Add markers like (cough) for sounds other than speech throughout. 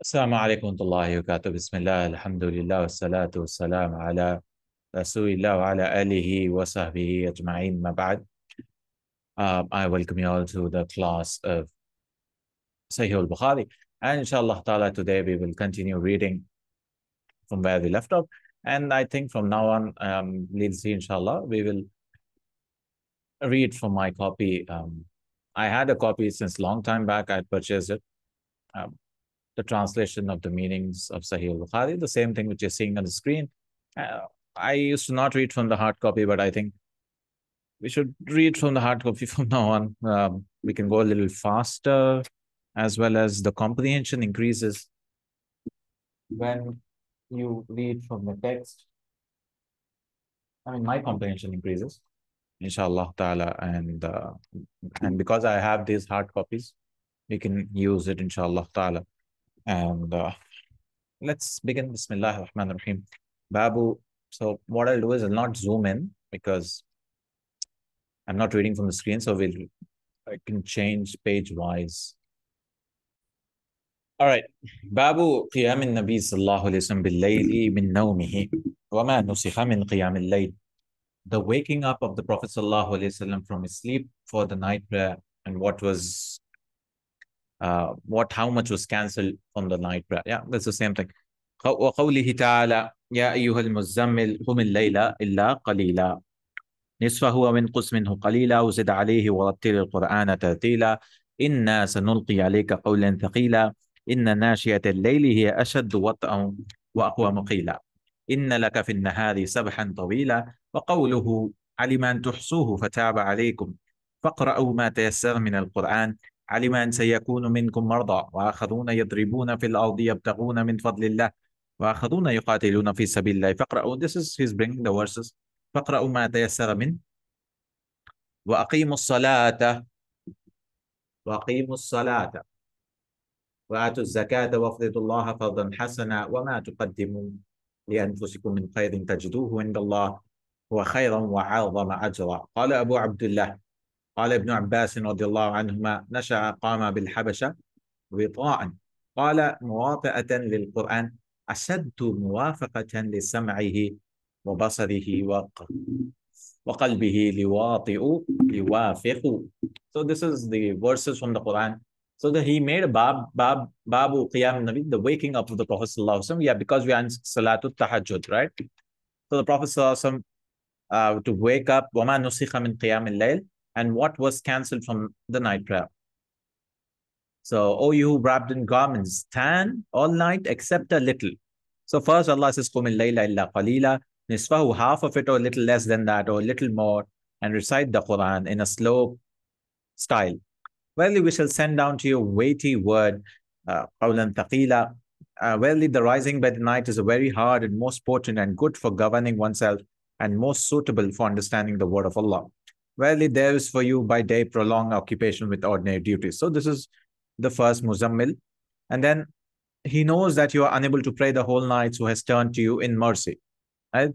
السلام عليكم ورحمة الله وبركاته بسم الله الحمد لله والصلاة والسلام على رسول الله وعلى آله وصحبه أجمعين ما بعد um, I welcome you all to the class of Sahih al-Bukhari and inshallah ta'ala today we will continue reading from where we left off and I think from now on um, we'll see inshallah we will read from my copy um, I had a copy since long time back I purchased it um, the translation of the meanings of Sahih al-Bukhari, the same thing which you're seeing on the screen. Uh, I used to not read from the hard copy, but I think we should read from the hard copy (laughs) from now on. Um, we can go a little faster as well as the comprehension increases when you read from the text. I mean, my comprehension increases, inshallah ta'ala. And, uh, and because I have these hard copies, we can use it, inshallah ta'ala. And uh, let's begin. Bismillah ar-Rahman ar-Rahim. Babu. So what I'll do is I'll not zoom in because I'm not reading from the screen. So we'll I can change page wise. All right. Babu قيام النبي صلى الله عليه وسلم بالليل من نومه وما نسخ من قيام الليل. The waking up of the Prophet Sallallahu Alaihi Wasallam from his sleep for the night prayer and what was uh, what how much was cancelled on the night prayer. Yeah, that's the same thing. وقوله تعالى يا أيها المزمل قم الليلة إلا قليلا نصفه ومن قس منه قليلا وزد عليه ورتل القرآن ترتيلا إنا سنلقي عليك قولا ثقيلا إن ناشئة الليل هي أشد وطئا وأقوى مقيلا إن لك في النهار سبحا طويلا وقوله علم أن تحصوه فتاب عليكم فاقرأوا ما تيسر من القرآن علم أن سيكون منكم مرضى وآخرون يضربون في الأرض يبتغون من فضل الله وآخرون يقاتلون في سبيل الله فاقرأوا this is he's bringing the verses فاقرأوا ما تيسر من وأقيموا الصلاة وأقيموا الصلاة وآتوا الزكاة وافرضوا الله فرضا حسنا وما تقدموا لأنفسكم من خير تجدوه عند الله هو خيرا وعظم أجرا قال أبو عبد الله قال ابن عباس رضي الله عنهما نشأ قام بالحبشة وطاعا قال مواطأة للقرآن أشد موافقة لسمعه وبصره وقلبه لواطئ لوافق So this is the verses from the Quran. So that he made a Bab, Bab, Babu Qiyam Nabi, the waking up of the Prophet Sallallahu alaihi wasallam Yeah, because we are in Salatul Tahajjud, right? So the Prophet Sallallahu alaihi wasallam uh, to wake up, nusikha min qiyam al-layl and what was cancelled from the night prayer. So, O you wrapped in garments, stand all night except a little. So first Allah says, Qumil layla illa qalila, nisfahu half of it or little less than that or little more and recite the Quran in a slow style. Verily we shall send down to you weighty word, uh, qawlan uh, thaqila. Uh, verily the rising by the night is very hard and most potent and good for governing oneself and most suitable for understanding the word of Allah well, it there is for you by day prolonged occupation with ordinary duties. So this is the first Muzammil. And then he knows that you are unable to pray the whole night, so has turned to you in mercy. Right?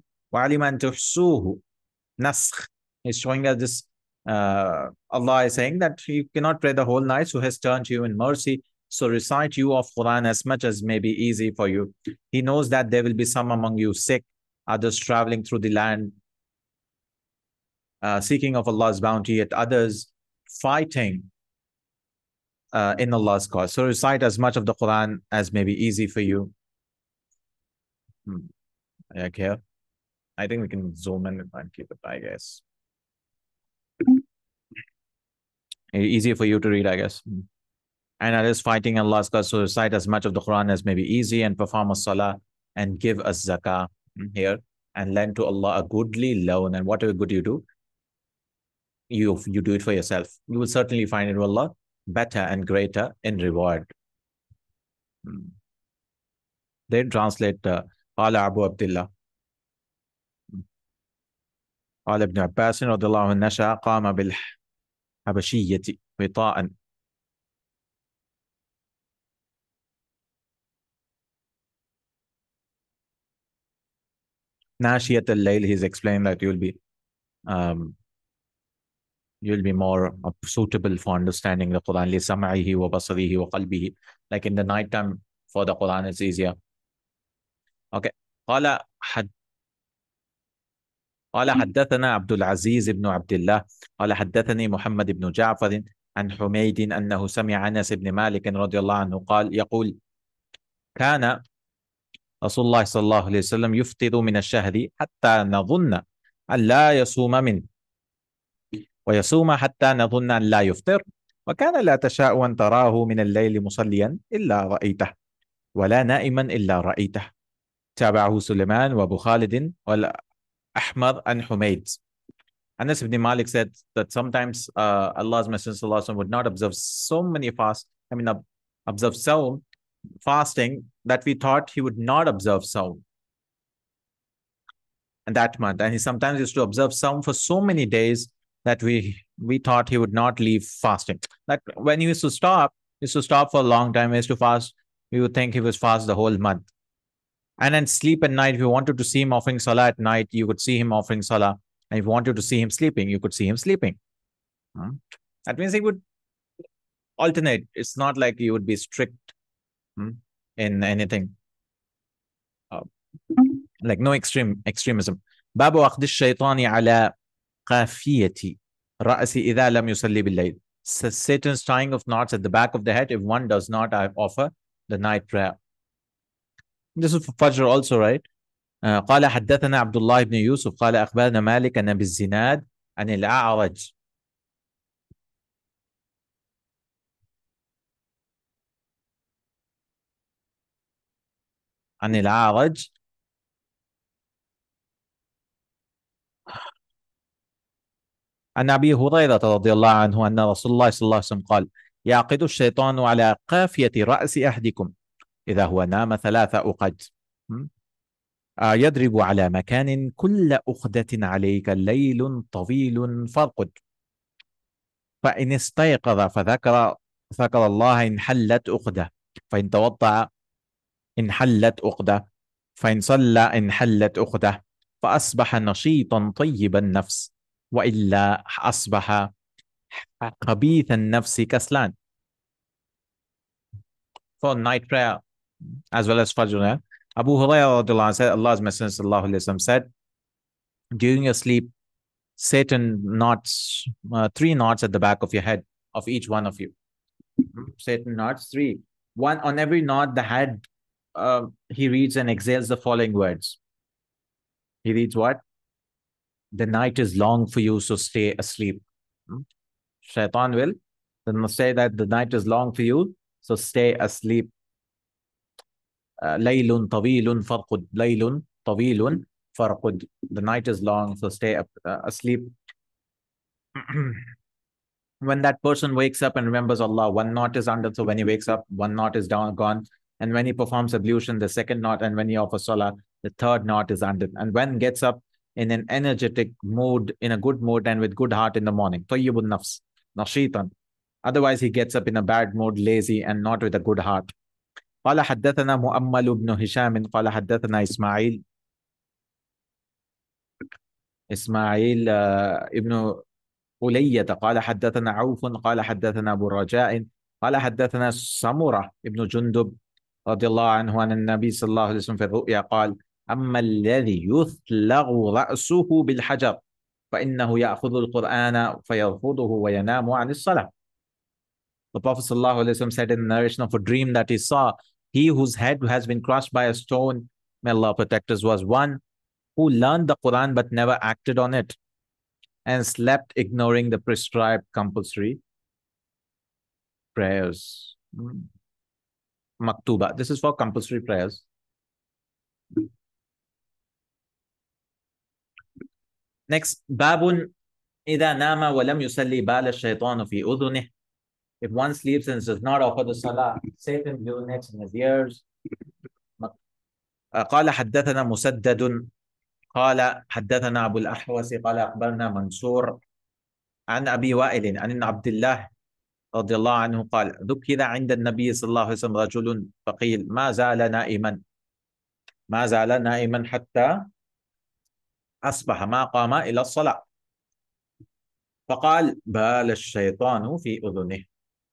Nasr is showing us this. Uh, Allah is saying that you cannot pray the whole night, so has turned to you in mercy. So recite you of Quran as much as may be easy for you. He knows that there will be some among you sick, others traveling through the land, uh, seeking of Allah's bounty, yet others fighting uh, in Allah's cause. So recite as much of the Quran as may be easy for you. Hmm. Okay. I think we can zoom in and keep it, I guess. Hmm. Easier for you to read, I guess. Hmm. And others fighting Allah's cause. So recite as much of the Quran as may be easy and perform a salah and give a zakah hmm, here and lend to Allah a goodly loan. And whatever good you do, you you do it for yourself you will certainly find it a lot better and greater in reward hmm. they translate uh, abu abdullah قال ابن عباس رضي الله عنه نشأ قام بالحبشية وطاء Nashiyat al-Layl, he's explained that you'll be um, you'll be more uh, suitable for understanding the Quran لسمعه وبصره وقلبه like in the night time for the Quran it's easier okay قال حد قال حدثنا عبد العزيز بن عبد الله قال حدثني محمد بن جعفر عن حميد أنه سمع أنس بن مالك رضي الله عنه قال يقول كان رسول الله صلى الله عليه وسلم يفطر من الشهر حتى نظن أن لا يصوم منه ويصوم حتى نظن أن لا يفطر وكان لا تشاء أن تراه من الليل مصليا إلا رأيته ولا نائما إلا رأيته تابعه سليمان وأبو خالد والأحمد أن حميد Anas ibn Malik said that sometimes uh, Allah's Messenger Allah would not observe so many fasts, I mean, observe so fasting that we thought he would not observe so. And that month. And he sometimes used to observe some for so many days that we we thought he would not leave fasting. That when he used to stop, used to stop for a long time, he used to fast, we would think he was fast the whole month. And then sleep at night, if you wanted to see him offering salah at night, you could see him offering salah. And if you wanted to see him sleeping, you could see him sleeping. Hmm? That means he would alternate. It's not like you would be strict hmm, in anything. Uh, like no extreme extremism. Babu Akhdish Shaitani ala قافية رأس إذا لم يصلي بالليل Satan's tying of knots at the back of the head if one does not offer the night prayer This is for Fajr also right uh, قال حدثنا عبد الله بن يوسف قال أخبرنا مالك أن بالزناد عن الأعرج عن الأعرج عن ابي هريره رضي الله عنه ان رسول الله صلى الله عليه وسلم قال يعقد الشيطان على قافيه راس احدكم اذا هو نام ثلاث اقد آه، يضرب على مكان كل أخدة عليك ليل طويل فارقد فإن استيقظ فذكر ذكر الله انحلت أخدة فإن توضأ انحلت أخدة فإن صلى انحلت أخدة فأصبح نشيطا طيب النفس والا اصبح خبيث النفس كسلان for night prayer as well as Fajr. Abu Hurairah said, Allah's Messenger وسلم, said, during your sleep, Satan knots uh, three knots at the back of your head of each one of you. Satan knots three. One on every knot, the head uh, he reads and exhales the following words. He reads what? the night is long for you, so stay asleep. Hmm? Shaitan will then say that the night is long for you, so stay asleep. Uh, laylun tawilun farqud. Laylun tawilun farqud. The night is long, so stay uh, asleep. (clears throat) when that person wakes up and remembers Allah, one knot is under, so when he wakes up, one knot is down, gone. And when he performs ablution, the second knot, and when he offers salah, the third knot is under. And when gets up, in an energetic mood, in a good mood, and with good heart in the morning. طيب Otherwise, he gets up in a bad mood, lazy, and not with a good heart. قال حدثنا مؤمل بن هشام قال حدثنا إسماعيل إسماعيل آه، ابن قلية قال حدثنا عوف قال حدثنا أبو رجاء قال حدثنا سمرة ابن جندب رضي الله عنه عن النبي صلى الله عليه وسلم في الرؤيا قال أما الذي يثلغ رأسه بالحجر فإنه يأخذ القرآن فيرفضه وينام عن الصلاة. The Prophet ﷺ said in the narration of a dream that he saw, he whose head has been crushed by a stone, may Allah protect us, was one who learned the Quran but never acted on it and slept ignoring the prescribed compulsory prayers. Hmm. Maktuba. This is for compulsory prayers. Next باب إذا نام ولم يصلي بال الشيطان في أذنه If one sleeps and does not offer the salah, Satan blew next in his ears. آه، قال حدثنا مسدد قال حدثنا أبو الأحوص قال أخبرنا منصور عن أبي وائل عن عبد الله رضي الله عنه قال ذكر عند النبي صلى الله عليه وسلم رجل فقيل ما زال نائما ما زال نائما حتى أصبح ما قام إلى الصلاة فقال بال الشيطان في أذنه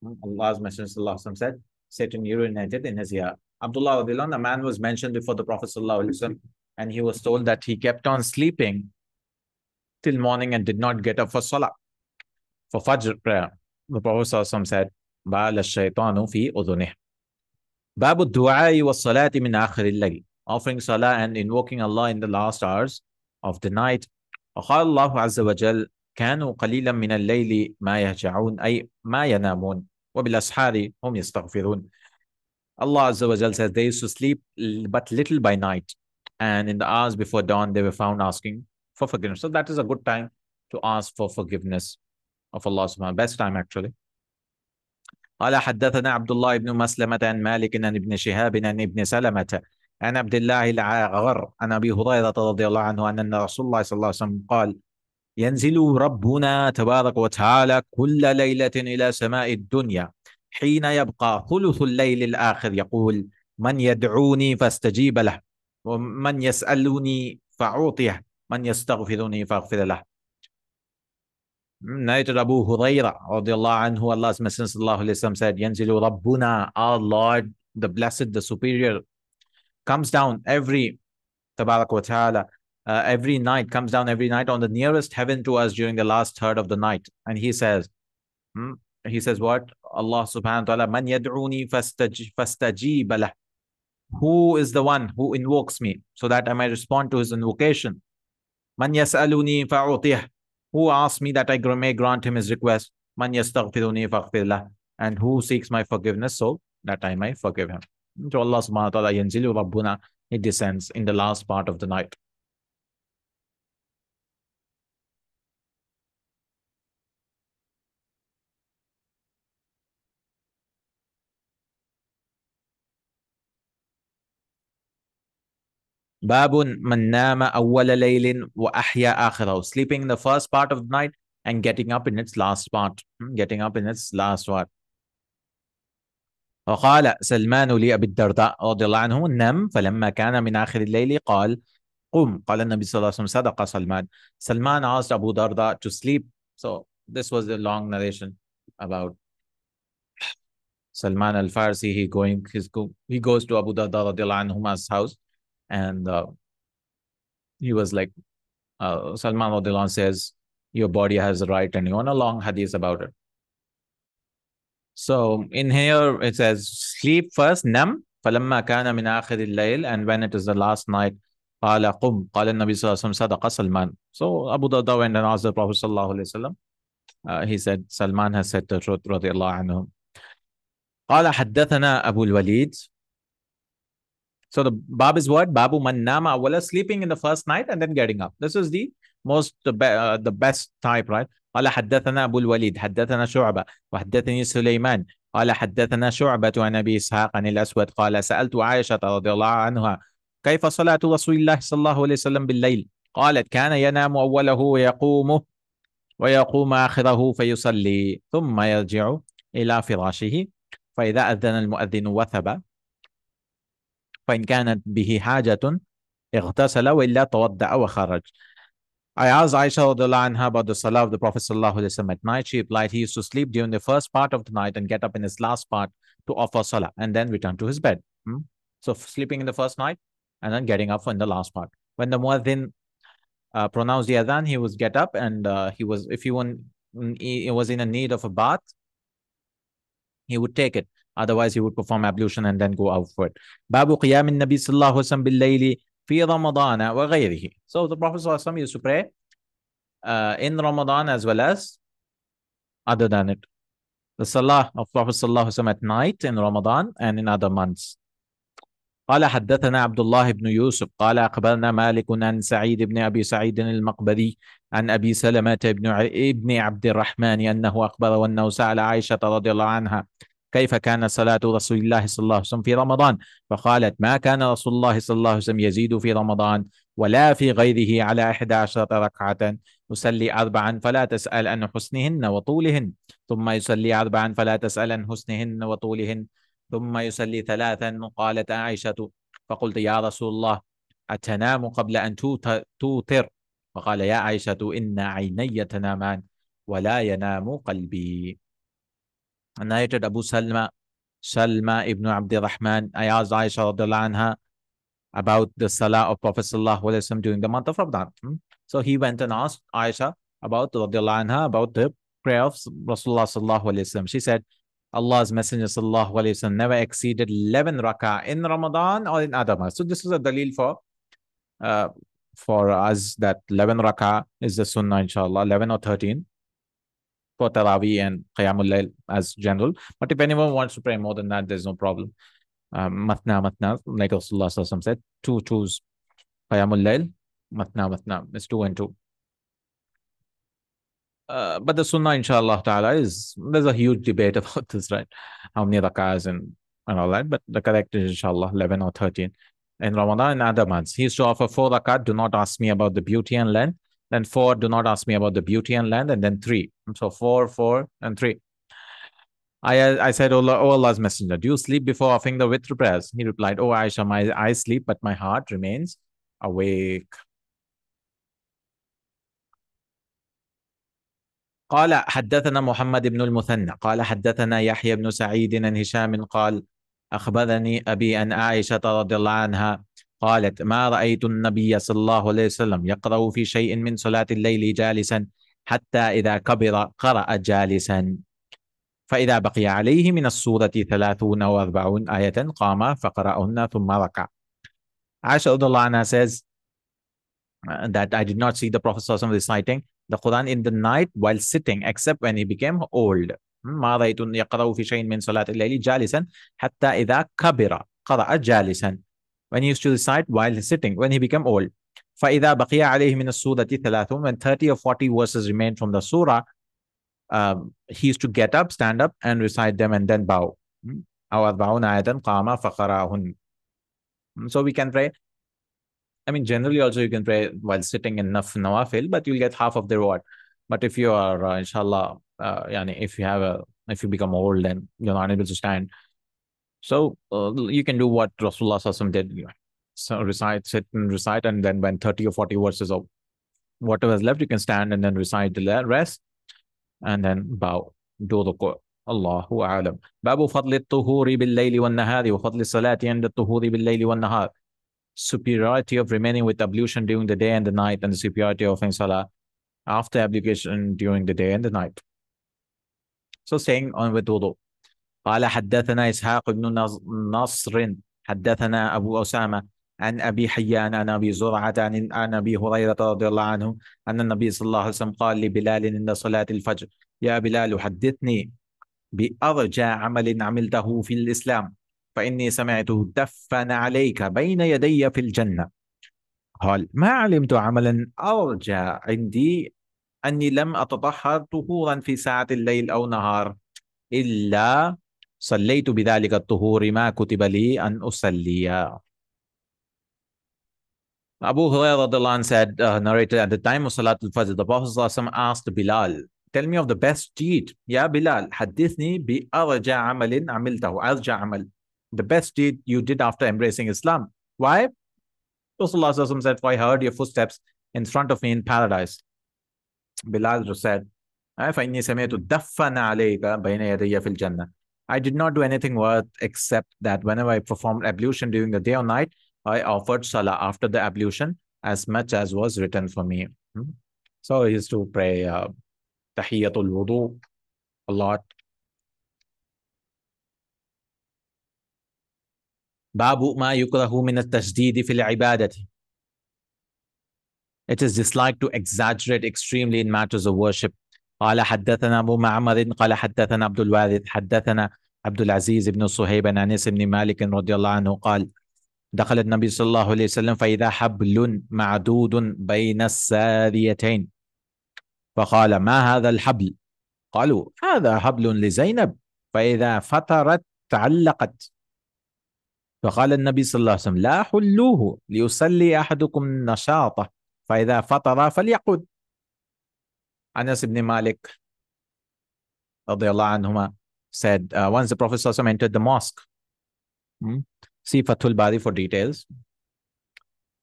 Allah's Messenger Allah said Satan urinated in his ear Abdullah radiallahu a man was mentioned before the Prophet sallallahu and he was told that he kept on sleeping till morning and did not get up for salah for fajr prayer the Prophet sallallahu said بال الشيطان في أذنه باب الدعاء والصلاة من آخر الليل offering salah and invoking Allah in the last hours of the night وقال الله عز وجل كانوا قليلا من الليل ما يهجعون أي ما ينامون وبالأسحار هم يستغفرون Allah Azza wa Jal says they used to sleep but little by night and in the hours before dawn they were found asking for forgiveness so that is a good time to ask for forgiveness of Allah subhanahu best time actually قال حدثنا عبد الله بن مسلمة عن مالك عن ابن شهاب عن ابن سلمة عن عبد الله العاغر عن ابي هريره رضي الله عنه ان رسول الله صلى الله عليه وسلم قال ينزل ربنا تبارك وتعالى كل ليله الى سماء الدنيا حين يبقى ثلث الليل الاخر يقول من يدعوني فاستجيب له ومن يسالني فاعطيه من يستغفرني فاغفر له narrated Abu Huraira radiallahu anhu, Allah's صلى الله عليه وسلم said, ينزل ربنا our Lord, the blessed, the superior, comes down every uh, every night, comes down every night on the nearest heaven to us during the last third of the night. And he says, hmm? he says what? Allah subhanahu wa ta'ala, man yad'uni fastajeeb Who is the one who invokes me so that I may respond to his invocation? Man yas'aluni fa'utih. Who asks me that I may grant him his request? Man yastaghfiruni faghfir And who seeks my forgiveness so that I may forgive him to Allah subhanahu wa ta'ala yanzilu rabbuna, it descends in the last part of the night. Babun mannama awwala laylin wa ahya akhirahu. Sleeping in the first part of the night and getting up in its last part. Hmm, getting up in its last part. وقال سلمان لأبي الدرداء رضي الله عنه نم فلما كان من آخر الليل قال قم قال النبي صلى الله عليه وسلم صدق سلمان سلمان asked أبو Darda to sleep so this was a long narration about سلمان الفارسي he going his he goes to أبو Abu رضي الله عنهما's house and uh, he was like uh, الله عنه says your body has a right and you want a long hadith about it So in here it says sleep first, nam, فَلَمَّا كَانَ مِنْ آخِرِ اللَّيْلِ And when it is the last night, قال قم قال النبي صلى الله عليه وسلم so Abu Darda went and asked the Prophet صلى الله عليه وسلم uh, he said Salman has said the truth رضي الله عنه قال حدثنا أبو الوليد so the bab is what babu man nama awala sleeping in the first night and then getting up this is the most the, uh, the best type right قال حدثنا أبو الوليد حدثنا شعبة وحدثني سليمان قال حدثنا شعبة عن أبي إسحاق عن الأسود قال سألت عائشة رضي الله عنها كيف صلاة رسول الله صلى الله عليه وسلم بالليل قالت كان ينام أوله ويقومه ويقوم آخره فيصلي ثم يرجع إلى فراشه فإذا أذن المؤذن وثب فإن كانت به حاجة اغتسل وإلا توضأ وخرج I asked Aisha anha about the salah of the Prophet ﷺ at night. She replied, He used to sleep during the first part of the night and get up in his last part to offer salah and then return to his bed. Hmm? So sleeping in the first night and then getting up in the last part. When the muadhin uh, pronounced the adhan, he would get up and uh, he was, if he, won, he was in a need of a bath, he would take it. Otherwise, he would perform ablution and then go out for it. Babu qiyam in Nabi sallallahu alaihi wasallam في رمضان وغيره. So the Prophet ﷺ used to pray uh, in Ramadan as well as other than it. The Salah of Prophet ﷺ at night in Ramadan and in other months. قال حدثنا عبد الله بن يوسف قال أخبرنا مالك عن سعيد بن أبي سعيد المقبري عن أبي سلمة بن ابن عبد الرحمن أنه أخبره أنه سأل عائشة رضي الله عنها كيف كان صلاة رسول الله صلى الله عليه وسلم في رمضان فقالت ما كان رسول الله صلى الله عليه وسلم يزيد في رمضان ولا في غيره على إحدى عشرة ركعة يصلي أربعا فلا تسأل عن حسنهن وطولهن ثم يصلي أربعا فلا تسأل عن حسنهن وطولهن ثم يصلي ثلاثا وقالت عائشة فقلت يا رسول الله أتنام قبل أن توتر فقال يا عائشة إن عيني تنامان ولا ينام قلبي and narrated Abu Salma, Salma ibn Abdul Rahman, I asked Aisha anha about the salah of Prophet Sallallahu alaihi wasallam during the month of Ramadan. Hmm. So he went and asked Aisha about anha, about the prayer of Rasulullah Sallallahu She said, Allah's Messenger Sallallahu Alaihi Wasallam never exceeded 11 rak'ah in Ramadan or in other months. So this is a dalil for uh, for us that 11 rak'ah is the sunnah inshallah, 11 or 13 for and Qiyamul Layl as general. But if anyone wants to pray more than that, there's no problem. Um, matna, like Rasulullah said, two twos. Qiyamul Layl, matna, matna. It's two and two. Uh, but the sunnah, inshallah ta'ala, is there's a huge debate (laughs) about this, right? How many rakahs and, and all that. But the correct is, inshallah, 11 or 13 in Ramadan and other months. He used to offer four rakat. Do not ask me about the beauty and length. Then four, do not ask me about the beauty and land. And then three. So four, four, and three. I, I said, oh, O oh, Allah's Messenger, do you sleep before offering the witr prayers? He replied, O oh, Aisha, my eyes sleep, but my heart remains awake. قال حدثنا محمد بن المثنى قال حدثنا يحيى بن سعيد عن هشام قال أخبرني أبي أن عائشة رضي الله عنها قالت ما رأيت النبي صلى الله عليه وسلم يقرأ في شيء من صلاة الليل جالسا حتى إذا كبر قرأ جالسا فإذا بقي عليه من السورة ثلاثون وأربعون آية قام فقرأهن ثم ركع الله عنها says that I did not see the Prophet صلى الله عليه وسلم reciting the Quran in the night while sitting except when he became old ما رأيت يقرأ في شيء من صلاة الليل جالسا حتى إذا كبر قرأ جالسا when he used to recite while sitting, when he became old. فَإِذَا بَقِيَ عَلَيْهِ مِنَ السُّورَةِ ثَلَاثٌ When 30 or 40 verses remained from the surah, um, he used to get up, stand up, and recite them and then bow. Hmm? أَوْ أَرْبَعُونَ آيَةً قَامَ فَقَرَاهُنْ hmm, So we can pray. I mean, generally also you can pray while sitting in nawafil, but you'll get half of the reward. But if you are, uh, inshallah, uh, yani if you have a, if you become old and you're not able to stand, so uh, you can do what Rasulullah did. You know, so recite, sit and recite, and then when 30 or 40 verses of whatever is left, you can stand and then recite the rest and then bow, do the qur. Allahu A'lam. Babu fadli tuhuri bil layli wal nahari wa fadli salati and tuhuri bil layli wal nahar. Superiority of remaining with ablution during the day and the night and the superiority of in salah after ablution during the day and the night. So staying on with wudu. قال حدثنا إسحاق بن نصر حدثنا أبو أسامة عن أبي حيان عن أبي زرعة عن عن أبي هريرة رضي الله عنه أن النبي صلى الله عليه وسلم قال لبلال عند صلاة الفجر يا بلال حدثني بأرجى عمل عملته في الإسلام فإني سمعته دفن عليك بين يدي في الجنة قال ما علمت عملا أرجى عندي أني لم أتطهر طهورا في ساعة الليل أو نهار إلا صليت بذلك الطهور ما كتب لي أن أصلي Abu Hurairah said, uh, narrated at the time of Salat al-Fajr, the Prophet asked Bilal, tell me of the best deed. Ya Bilal, hadithni bi arja amalin amiltahu, arja amal. The best deed you did after embracing Islam. Why? Rasulullah said, for I heard your footsteps in front of me in paradise. Bilal said, فإني سمعت دفن عليك بين يدي في الجنة I did not do anything worth except that whenever I performed ablution during the day or night, I offered salah after the ablution as much as was written for me. Hmm. So I used to pray uh, Tahiyatul Wudu a lot. Babu ma yukrahu min fil ibadati. It is disliked to exaggerate extremely in matters of worship. قال حدثنا أبو معمر قال حدثنا عبد الوارث حدثنا عبد العزيز بن صهيب عن أنس بن مالك رضي الله عنه قال دخل النبي صلى الله عليه وسلم فإذا حبل معدود بين الساريتين فقال ما هذا الحبل قالوا هذا حبل لزينب فإذا فترت تعلقت فقال النبي صلى الله عليه وسلم لا حلوه ليصلي أحدكم نشاطه فإذا فطر فليقد أنس بن مالك رضي الله عنهما said uh, once the Prophet ﷺ entered the mosque. Hmm? See Fathul Bari for details.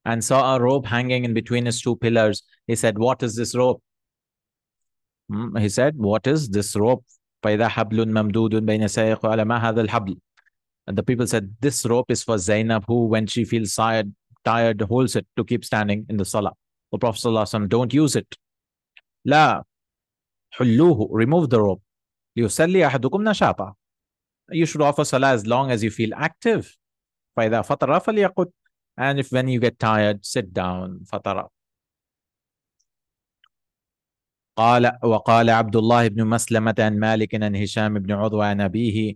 And saw a rope hanging in between his two pillars. He said, What is this rope? Hmm? He said, What is this rope? And The people said, This rope is for Zainab, who, when she feels tired, tired holds it to keep standing in the salah. The Prophet ﷺ, don't use it. La, hulluhu, remove the rope. ليسلي أحدكم نشاطه You should offer salah as long as you feel active فإذا فطر فليقل and if when you get tired sit down فطر قال وقال عبد الله بن مسلمة عن مالك عن هشام بن عضو عن أبيه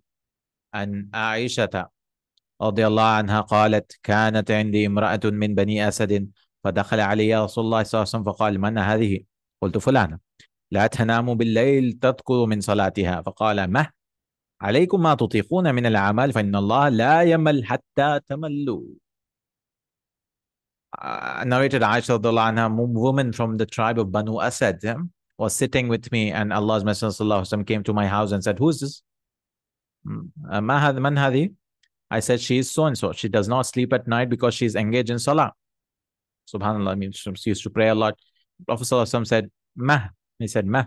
عن عائشة رضي الله عنها قالت كانت عندي امرأة من بني أسد فدخل علي رسول الله صلى الله عليه وسلم فقال من هذه؟ قلت فلانة لا تنام بالليل تذكر من صلاتها فقال مه عليكم ما تطيقون من الأعمال فإن الله لا يمل حتى تملوا uh, narrated Aisha anha, woman from the tribe of Banu Asad was sitting with me and Allah's Messenger came to my house and said, Who's this? Mm, uh, man hadi? I said, She is so and so. She does not sleep at night because she is engaged in salah. Subhanallah, I mean, she used to pray a lot. Prophet said, Mah, he said, Ma.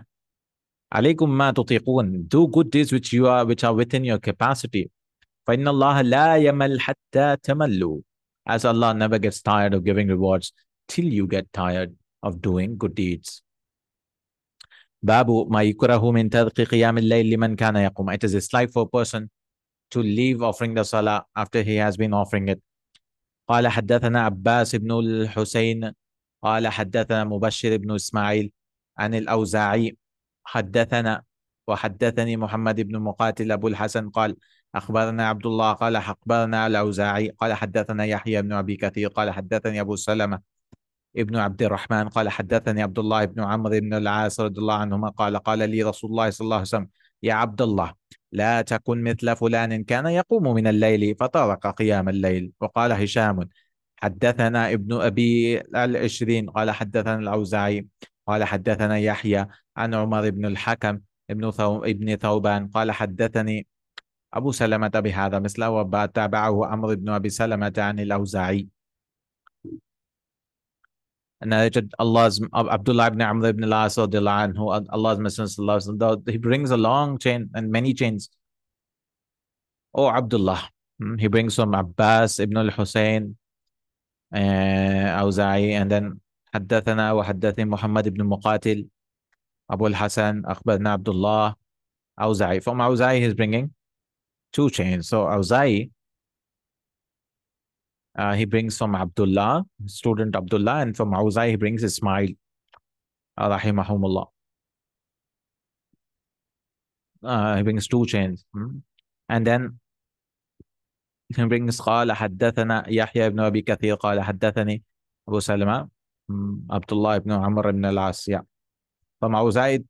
Alaykum ma tutiqun. Do good deeds which you are which are within your capacity. فَإِنَّ اللَّهَ لَا يَمَلْ حَتَّى تَمَلُّ As Allah never gets tired of giving rewards till you get tired of doing good deeds. Babu ma yukrahu min tadqi qiyam al-layl liman kana yaqum. It is a slight for a person to leave offering the salah after he has been offering it. قال حدثنا عباس بن الحسين قال حدثنا مبشر بن اسماعيل عن الأوزاعي حدثنا وحدثني محمد بن مقاتل أبو الحسن قال أخبرنا عبد الله قال أخبرنا الأوزاعي قال حدثنا يحيى بن أبي كثير قال حدثني أبو سلمة ابن عبد الرحمن قال حدثني عبد الله بن عمرو بن العاص رضي الله عنهما قال قال لي رسول الله صلى الله عليه وسلم يا عبد الله لا تكن مثل فلان كان يقوم من الليل فطرق قيام الليل وقال هشام حدثنا ابن أبي العشرين قال حدثنا الأوزاعي قال حدثنا يحيى عن عمر بن الحكم ابن ثو... ابن ثوبان قال حدثني أبو سلمة بهذا مثل وبات تابعه أمر بن أبي سلمة عن الأوزاعي أنا جد الله زم... عبد الله بن عمرو بن العاص رضي الله عنه الله عز وجل he brings a long chain and many chains أو oh, عبد الله hmm, he brings from عباس ابن الحسين أوزاعي and then حدثنا وحدثني محمد بن مقاتل أبو الحسن أخبرنا عبد الله أوزعي فهم أوزعي he's bringing two chains. So أوزعي uh, he brings from Abdullah, student Abdullah, and from أوزعي he brings Ismail. الله Uh, he brings two chains. Hmm? And then he brings قال حدثنا يحيى بن أبي كثير قال حدثني أبو سلمة Abdullah ibn Amr ibn al-As. Yeah. From Awzai,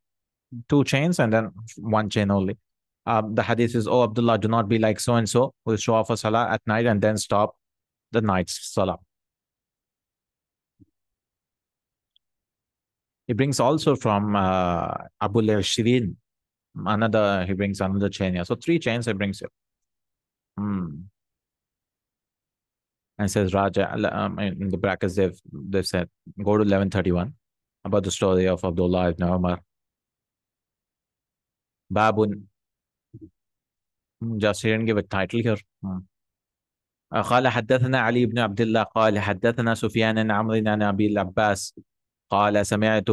two chains and then one chain only. Um, the hadith is, oh, Abdullah, do not be like so and so who show off a salah at night and then stop the night's salah. He brings also from uh, Abu Shirin, another, he brings another chain here. So three chains he brings here. Hmm and says Raja uh, um, in the brackets they've they've said go to eleven thirty one about the story of Abdullah ibn Umar. Babun. Hmm, just he didn't give a title here. Hmm. قال حدثنا علي بن عبد الله قال حدثنا سفيان عن عمرو عن ابي العباس قال سمعت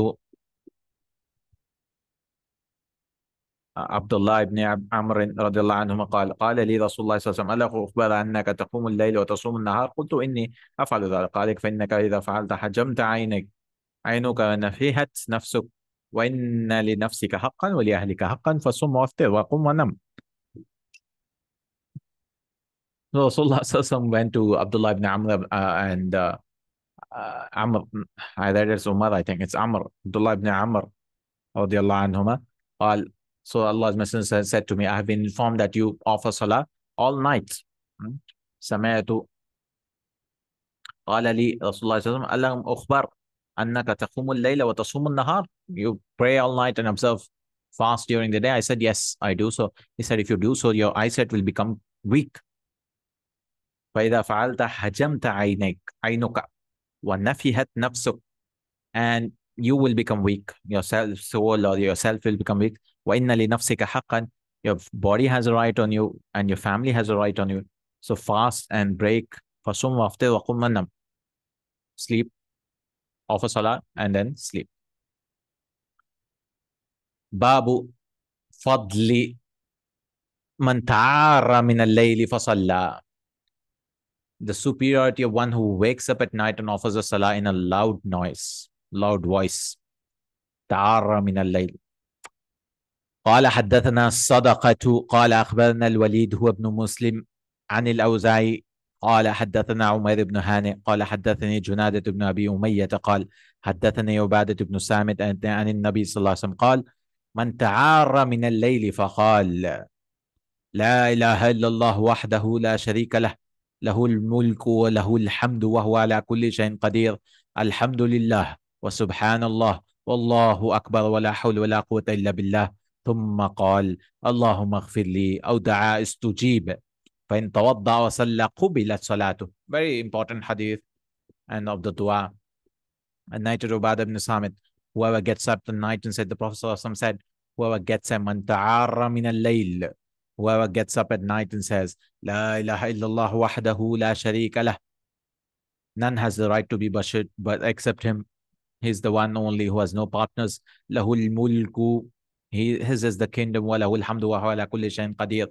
عبد الله بن عمرو رضي الله عنهما قال قال لي رسول الله صلى الله عليه وسلم ألا أخبر أنك تقوم الليل وتصوم النهار قلت إني أفعل ذلك قال فإنك إذا فعلت حجمت عينك عينك ونفيهت نفسك وإن لنفسك حقا ولأهلك حقا فصم وافطر وقم ونم Rasulullah Sassam went to Abdullah ibn Amr uh, and uh, uh, Amr, I that is Umar, I think it's Amr, Abdullah ibn Amr, radiallahu anhuma, قال So Allah's Messenger said to me, I have been informed that you offer salah all night. سمعت قال لي رسول الله صلى الله عليه وسلم ألم أخبر أنك تقوم الليل وتصوم النهار You pray all night and observe fast during the day. I said, yes, I do so. He said, if you do so, your eyesight will become weak. فإذا فعلت حجمت عينك عينك ونفهت نفسك and you will become weak yourself soul or yourself will become weak وَإِنَّ لِنَفْسِكَ حَقًّا Your body has a right on you and your family has a right on you. So fast and break. فَصُمْ وَافْتِرْ وَقُمْ وَنَّمْ Sleep, offer salah and then sleep. Babu Fadli Man ta'ara min al-layli fasalla. The superiority of one who wakes up at night and offers a salah in a loud noise, loud voice. Ta'ara min al قال حدثنا الصدقة قال أخبرنا الوليد هو ابن مسلم عن الأوزاعي قال حدثنا عمر بن هانئ قال حدثني جنادة بن أبي أمية قال حدثني عبادة بن سامد عن النبي صلى الله عليه وسلم قال من تعار من الليل فقال لا إله إلا الله وحده لا شريك له له الملك وله الحمد وهو على كل شيء قدير الحمد لله وسبحان الله والله أكبر ولا حول ولا قوة إلا بالله ثم قال اللهم اغفر لي أو دعا استجيب فإن توضأ وصلى قبلت صلاته very important hadith and of the dua and night Ubadah ibn Samit whoever gets up the night and said the Prophet ﷺ said whoever gets up من تعار من الليل whoever gets up at night and says اله الا الله وحده لا شريك له none has the right to be but except him he is the one only who has no partners. Lahul mulku He his is the kingdom, walahu alhamdulillah. wa shayin qadir.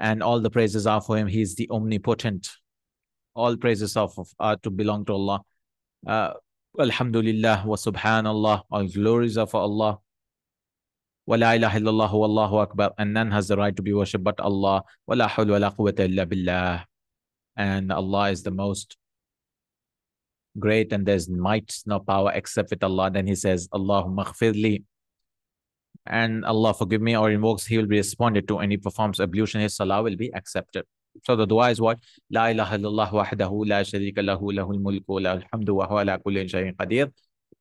And all the praises are for him. He is the omnipotent. All praises are, are to belong to Allah. Uh, alhamdulillah wa subhanallah. All glories are for Allah. Wa la ilaha illallah wa Allahu akbar. And none has the right to be worshipped but Allah. Wa la hawla wa la quwwata illa billah. And Allah is the most great and there's might, no power except with Allah. Then he says, Allahumma khfirli and Allah forgive me or invokes, he will be responded to and he performs ablution, his salah will be accepted. So the dua is what? La ilaha illallah wahdahu la sharika lahu lahul mulku la alhamdu wa huwa ala kulli shay'in qadir.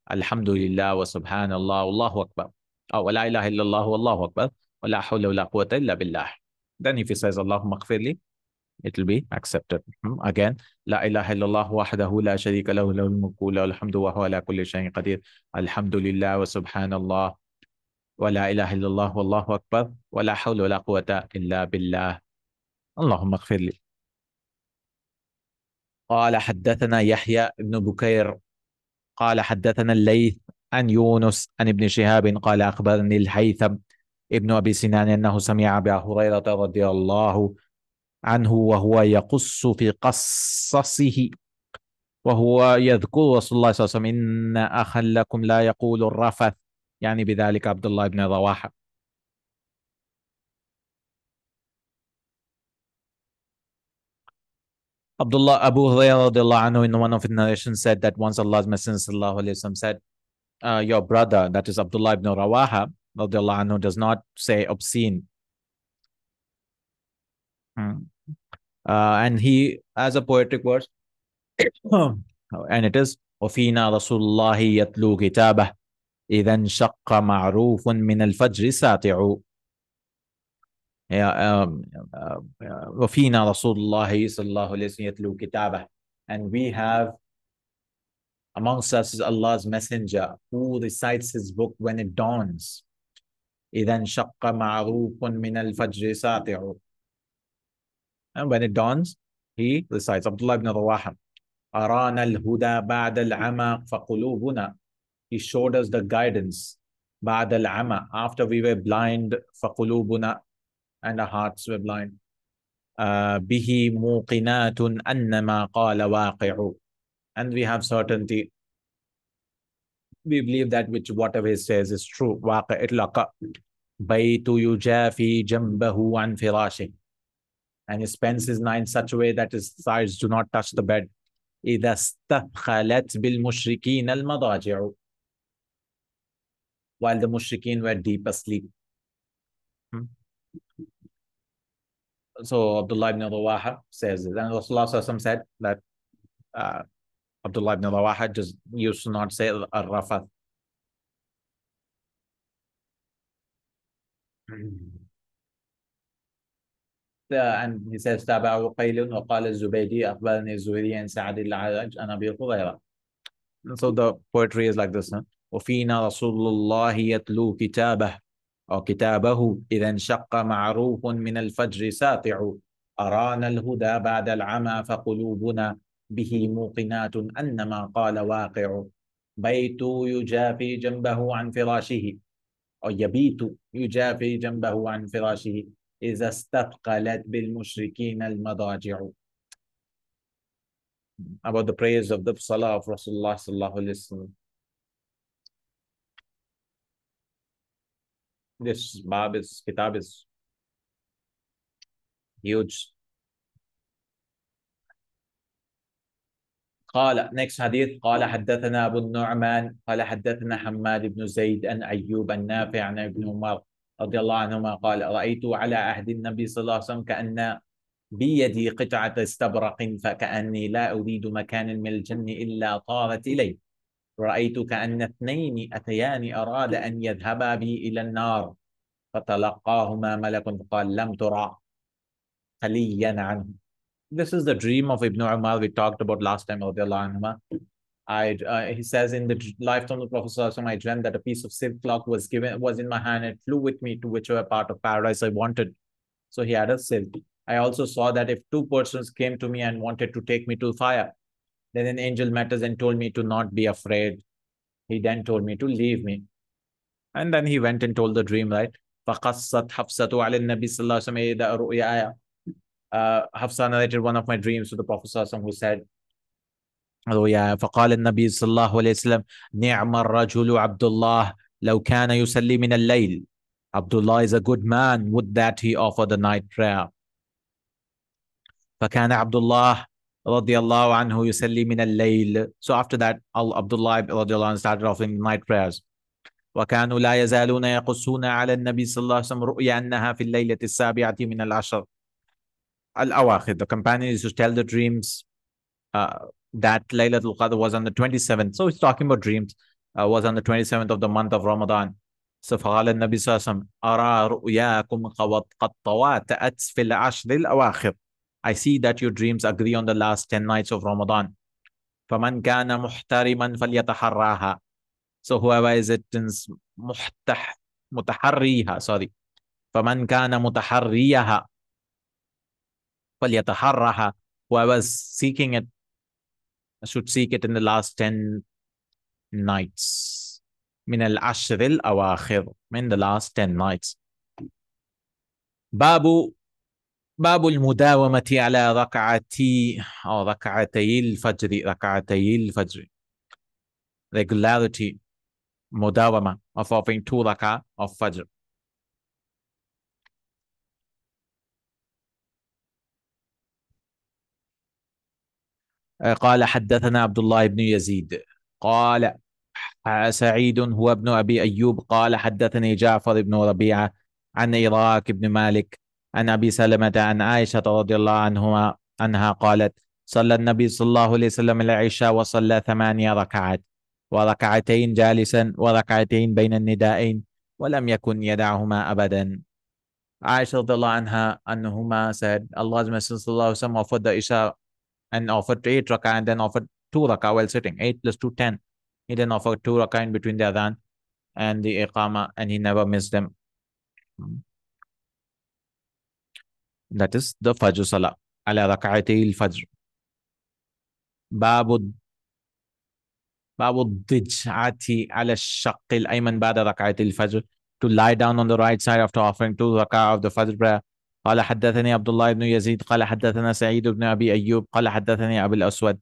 Alhamdulillah wa subhanallah wallahu akbar. Or oh, la ilaha illallah wallahu akbar. Wa la hawla wa la quwwata illa billah. Then if he says Allahumma gfirli, it will be accepted. Hmm, again, La ilaha illallah wahdahu la sharika lahu lahul mulku la alhamdu wa huwa ala kulli shay'in qadir. Alhamdulillah wa subhanallah ولا إله إلا الله والله أكبر ولا حول ولا قوة إلا بالله اللهم اغفر لي قال حدثنا يحيى بن بكير قال حدثنا الليث عن يونس عن ابن شهاب قال أخبرني الهيثم ابن أبي سنان أنه سمع أبا هريرة رضي الله عنه وهو يقص في قصصه وهو يذكر رسول الله صلى الله عليه وسلم إن أخا لكم لا يقول الرفث يعني بذلك عبد الله بن رواحة Abdullah Abu Hurairah anhu in one of his narrations said that once Allah's Messenger sallallahu alayhi wasallam said, uh, your brother, that is Abdullah ibn Rawaha, anhu, does not say obscene. Hmm. Uh, and he, as a poetic verse, (coughs) and it is, وَفِينَا رَسُولُ اللَّهِ يَتْلُو كِتَابَهِ إذا انشق معروف من الفجر ساطع آه، وفينا رسول الله صلى الله عليه وسلم يتلو كتابه and we have amongst us is Allah's messenger who recites his book when it dawns إذا انشق معروف من الفجر ساطع and when it dawns he recites Abdullah ibn Rawaha أرانا الهدى بعد العمى فقلوبنا He showed us the guidance. by the Lama. after we were blind, fakulubuna, and our hearts were blind. Uh, bihi muqinatun annama qala And we have certainty. We believe that which whatever he says is true. Waqi' itlaqa. Baytu yujafi jambahu an firashih and he spends his night in such a way that his sides do not touch the bed. إِذَا اسْتَبْخَلَتْ بِالْمُشْرِكِينَ الْمَضَاجِعُ while the mushrikeen were deep asleep. Hmm. So Abdullah ibn Rawaha says this, and Rasulullah said that uh, Abdullah ibn Rawaha just used to not say al-rafath. Hmm. Uh, and he says تابعه so the poetry is like this huh? وفينا رسول الله يتلو كتابه أو كتابه إذا انشق معروف من الفجر ساطع أرانا الهدى بعد العمى فقلوبنا به موقنات أنما قال واقع بيت يجافي جنبه عن فراشه أو يبيت يجافي جنبه عن فراشه إذا استثقلت بالمشركين المضاجع about the prayers of the Salah of Rasulullah sallallahu alaihi wasallam this is desbabes, is huge. قال next حديث قال حدثنا أبو النعمان قال حدثنا حماد بن زيد أن أيوب النافع عن ابن عمر رضي الله عنهما قال رأيت على عهد النبي صلى الله عليه وسلم كأن بيدي قطعة استبرق فكأني لا أريد مكان من الجن إلا طارت إلي رأيت كأن اثنين أتيان أراد أن يذهبا بي إلى النار فتلقاهما ملك لم ترى خليا عنه This is the dream of Ibn Umar we talked about last time عنهما. I, uh, he says in the lifetime of the Prophet I dreamt that a piece of silk cloth was given was in my hand and flew with me to whichever part of paradise I wanted. So he had a silk. I also saw that if two persons came to me and wanted to take me to fire, then an angel met us and told me to not be afraid. He then told me to leave me. And then he went and told the dream, right? فَقَصَّتْ حَفْصَةُ عَلَى النَّبِي صلى الله عليه وسلم uh, Hafsa narrated one of my dreams to the Prophet who said, فقال النبي صلى الله عليه وسلم نعم الرجل عبد الله لو كان يصلي من الليل Abdullah is a good man would that he offer the night prayer فكان عبد الله رضي الله عنه يسلي من الليل so after that Abdullah رضي الله عنه started offering night prayers وكانوا لا يزالون يقصون على النبي صلى الله عليه وسلم رؤيا أنها في الليلة السابعة من العشر الأواخر the companions used to tell the dreams uh, that Laylatul Qadr was on the 27th so he's talking about dreams uh, was on the 27th of the month of Ramadan so فقال النبي صلى الله عليه وسلم أرى رؤياكم قد تواتأت في العشر الأواخر I see that your dreams agree on the last 10 nights of Ramadan. فَمَنْ كَانَ مُحْتَرِمًا فَلْيَتَحَرَّاهَا So whoever is it مُحْتَح مُتَحَرِّيهَا Sorry. فَمَنْ كَانَ مُتَحَرِّيَهَا فَلْيَتَحَرَّهَا Whoever is seeking it should seek it in the last 10 nights. من العشر الأواخر من the last 10 nights. باب باب المداومة على ركعتي أو ركعتي الفجر ركعتي الفجر regularity مداومة of offering two ركع of فجر قال حدثنا عبد الله بن يزيد قال سعيد هو ابن أبي أيوب قال حدثني جعفر بن ربيعة عن إراك بن مالك عن أبي سلمة عن عائشة رضي الله عنهما عنها قالت صلى النبي صلى الله عليه وسلم العشاء وصلى ثمانية ركعات وركعتين جالسا وركعتين بين الندائين ولم يكن يدعهما أبدا عائشه رضي الله عنها أنهما said Allah's Messenger صلى الله عليه وسلم offered the Isha and offered eight rakah and then offered two rakah while sitting eight plus two ten he then offered two rakah in between the adhan and the iqama and he never missed them that is the Fajr Salah على ركعتي الفجر باب باب الضجعة على الشق الأيمن بعد ركعتي الفجر to lie down on the right side after offering two rak'ah of the Fajr prayer قال حدثني عبد الله بن يزيد قال حدثنا سعيد بن أبي أيوب قال حدثني أبو الأسود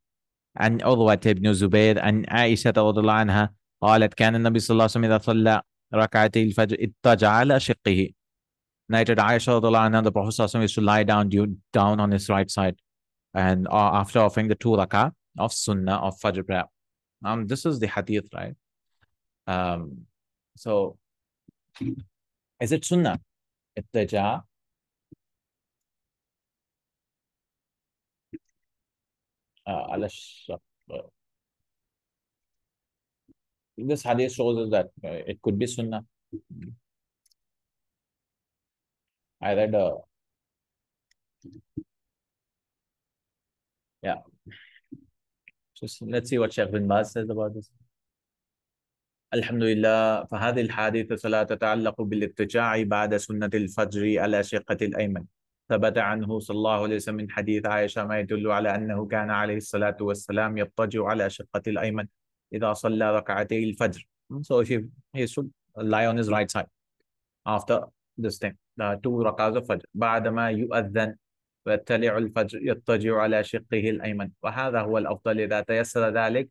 عن عروة بن زبير عن عائشة رضي الله عنها قالت كان النبي صلى الله عليه وسلم إذا صلى ركعتي الفجر اضطجع على شقه narrated Aisha and the Prophet used to lie down down on his right side and uh, after offering the two rakah of sunnah of Fajr prayer. Um, this is the hadith, right? Um, so is it sunnah? Ittija'a uh, على This hadith shows us that uh, it could be sunnah. I read a yeah. Just let's see what Sheikh bin Baz says about this. الحمد لله فهذه الحادثة لا تتعلق بالاتجاع بعد سنة الفجر على شقة الأيمن ثبت عنه صلى الله عليه وسلم من حديث عائشة ما يدل على أنه كان عليه الصلاة والسلام يضطجع على شقة الأيمن إذا صلى ركعتي الفجر so if he, he should lie on his right side after this thing تورى قاز الفجر بعدما يؤذن فتلع الفجر يضطجع على شقه الأيمن وهذا هو الأفضل إذا تيسر ذلك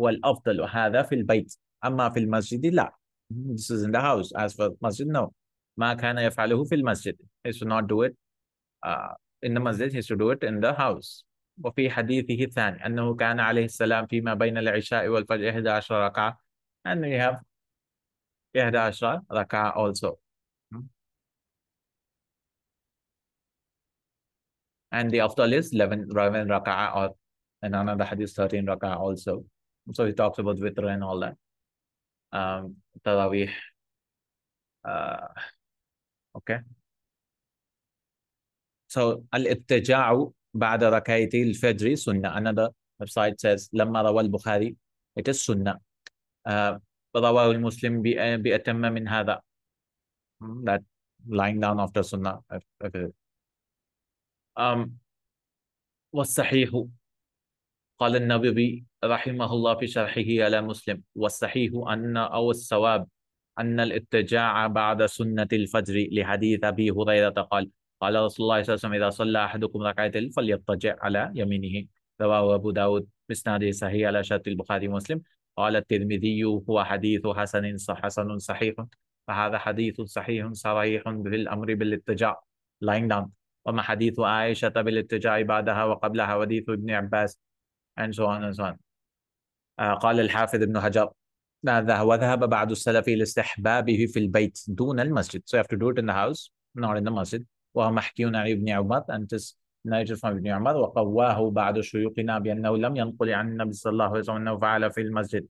هو الأفضل وهذا في البيت أما في المسجد لا this is in the house as for masjid no ما كان يفعله في المسجد he should not do it uh, in the masjid he should do it in the house وفي حديثه الثاني أنه كان عليه السلام فيما بين العشاء والفجر 11 ركعة and we have 11 ركعة also And the afdal is 11, 11 raka'ah or another hadith 13 raka'ah also. So he talks about witr and all that. Um, Taraweeh. Uh, okay. So al-ittija'u ba'da rakayti al-fajri sunnah. Another website says, لما روى bukhari it is sunnah. Uh, رواه المسلم بأتم من هذا. That lying down after sunnah. If, if um, والصحيح قال النبي رحمه الله في شرحه على مسلم والصحيح أن أو الصواب أن الاتجاع بعد سنة الفجر لحديث أبي هريرة قال قال رسول الله صلى الله عليه وسلم إذا صلى أحدكم ركعتين فليضطجع على يمينه رواه أبو داود بإسناده صحيح على شرط البخاري ومسلم قال الترمذي هو حديث حسن حسن صحيح فهذا حديث صحيح صريح بالأمر بالاتجاع lying down وما حديث عائشة بالاتجاع بعدها وقبلها وديث ابن عباس and so on and so on آه قال الحافظ ابن حجر هذا وذهب بعض السلف إلى استحبابه في البيت دون المسجد so you have to do it in the house not in the masjid وهو محكي عن ابن عمر and this narrated from ابن عمر وقواه بعض شيوخنا بأنه لم ينقل عن النبي صلى الله عليه وسلم أنه فعل في المسجد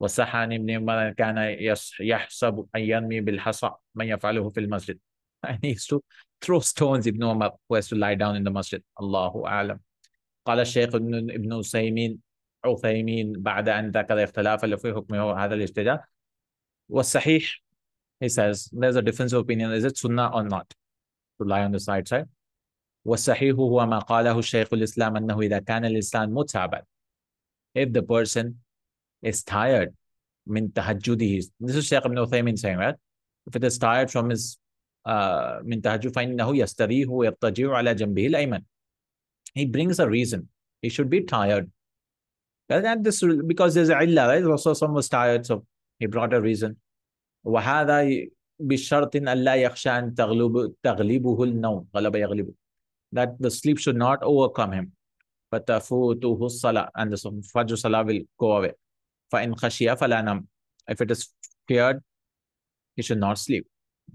وصح عن ابن عمر كان يحسب أن ينمي بالحصى من يفعله في المسجد and (laughs) he used to throw stones. Ibn Umar was to lie down in the masjid. Allahu alam. قال mm-hmm. الشيخ ابن ابن عثيمين بعد أن ذكر اختلاف اللي في حكمه هذا الاجتهاد والصحيح he says there's a difference of opinion is it sunnah or not to lie on the side side والصحيح هو ما قاله الشيخ الإسلام أنه إذا كان الإنسان متعبا if the person is tired من تهجده this is Sheikh Ibn Uthaymin saying right if it is tired from his من tahajjud فإنه يستريح ويضطجع على جنبه الأيمن he brings a reason he should be tired and this because there's a illah right Rasulullah was tired so he brought a reason وهذا بشرط أن لا يخشى أن تغلب تغلبه النوم غلب يغلبه that the sleep should not overcome him فتفوته الصلاة and the Fajr sala will go away فإن خشي فلا نم if it is feared he should not sleep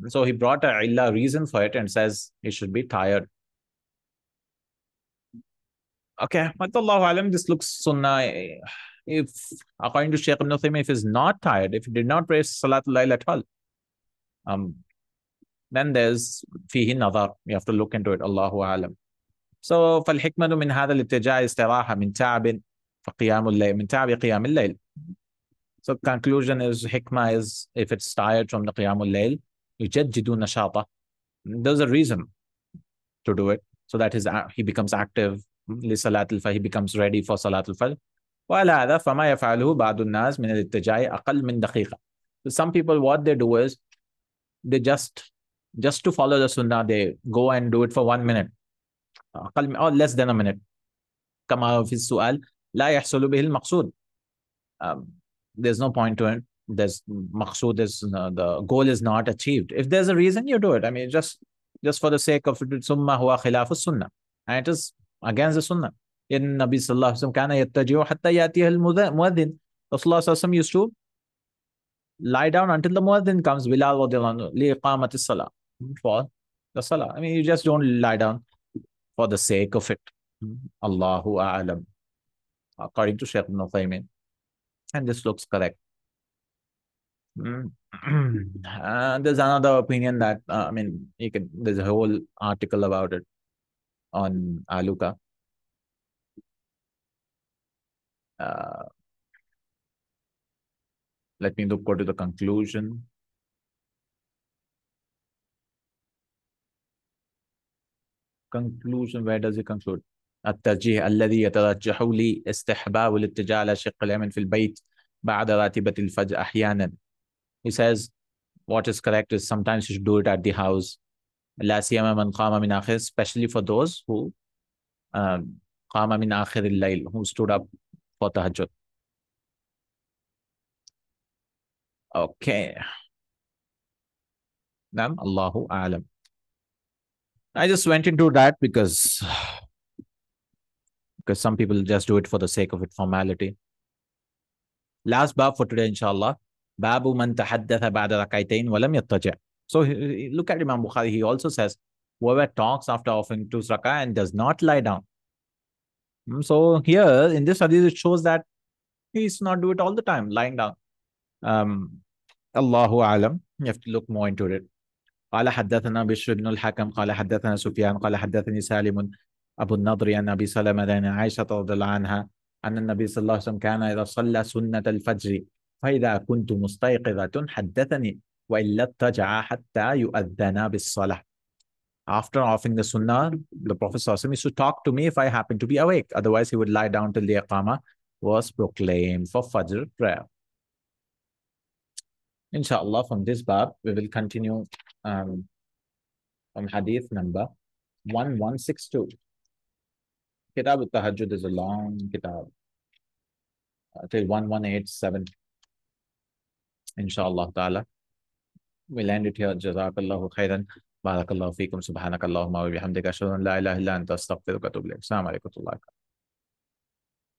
so he brought a illa reason for it and says he should be tired. Okay, allah alam, this looks sunnah. If according to Sheikh Ibn Uthaymeen, if he's not tired, if he did not pray Salatul Layl at all, um, then there's fihi nazar. You have to look into it. Allahu alam. So فالحكمة من هذا الاتجاه استراحة من تعب فقيام الليل min تعب قيام Layl. So conclusion is hikmah is if it's tired from the qiyamul layl, يجددوا نشاطه there's a reason to do it so that his he becomes active لصلاة الفجر he becomes ready for صلاة الفجر وعلى هذا فما يفعله بعض الناس من الاتجاه أقل من دقيقة so some people what they do is they just just to follow the sunnah they go and do it for one minute أقل or less than a minute كما في السؤال لا يحصل به المقصود um, there's no point to it there's maqsood is uh, the goal is not achieved. If there's a reason, you do it. I mean, just just for the sake of it, summa huwa khilafu sunnah. And it is against the sunnah. In Nabi Sallallahu Alaihi Wasallam, kana yattaji'u hatta yatiha al-muadhin. Rasulullah Sallallahu used to lie down until the muadhin comes, Bilal liqamati salah, hmm, for the salah. I mean, you just don't lie down for the sake of it. Hmm, Allahu A'lam. According to Shaykh Ibn And this looks correct. Mm. (clears throat) Uh, there's another opinion that uh, I mean, you can. There's a whole article about it on Aluka. Uh, let me look, go to the conclusion. Conclusion. Where does it conclude? الترجيح الذي يترجح لي استحباب الاتجاه على شق اليمن في البيت بعد راتبة الفجر أحيانا he says what is correct is sometimes you should do it at the house, especially for those who um, who stood up for tahajjud. Okay. Nam Allahu Alam. I just went into that because because some people just do it for the sake of it formality. Last bar for today, inshallah. باب من تحدث بعد ركعتين ولم يضطجع. So look at Imam Bukhari. He also says, whoever talks after offering two rak'ah and does not lie down. So here in this hadith, it shows that he he's not do it all the time, lying down. Um, Allahu alam. You have to look more into it. قال حدثنا بشر بن الحكم قال حدثنا سفيان قال حدثني سالم أبو النضر ان أبي سلمة عائشة رضي الله عنها أن النبي صلى الله عليه وسلم كان إذا صلى سنة الفجر فإذا كنت مستيقظة حدثني وإلا اتجع حتى يؤذن بالصلاة after offering the sunnah, the Prophet ﷺ used to talk to me if I happen to be awake. Otherwise, he would lie down till the Iqamah was proclaimed for Fajr prayer. Inshallah, from this bab, we will continue um, from hadith number 1162. Kitab al-Tahajjud is a long kitab, uh, till 1187. ان شاء الله تعالى we land it here جزاك الله خيرا بارك الله فيكم سبحانك اللهم وبحمدك اشهد ان لا اله الا انت استغفرك واتوب اليك السلام عليكم ورحمه الله وبركاته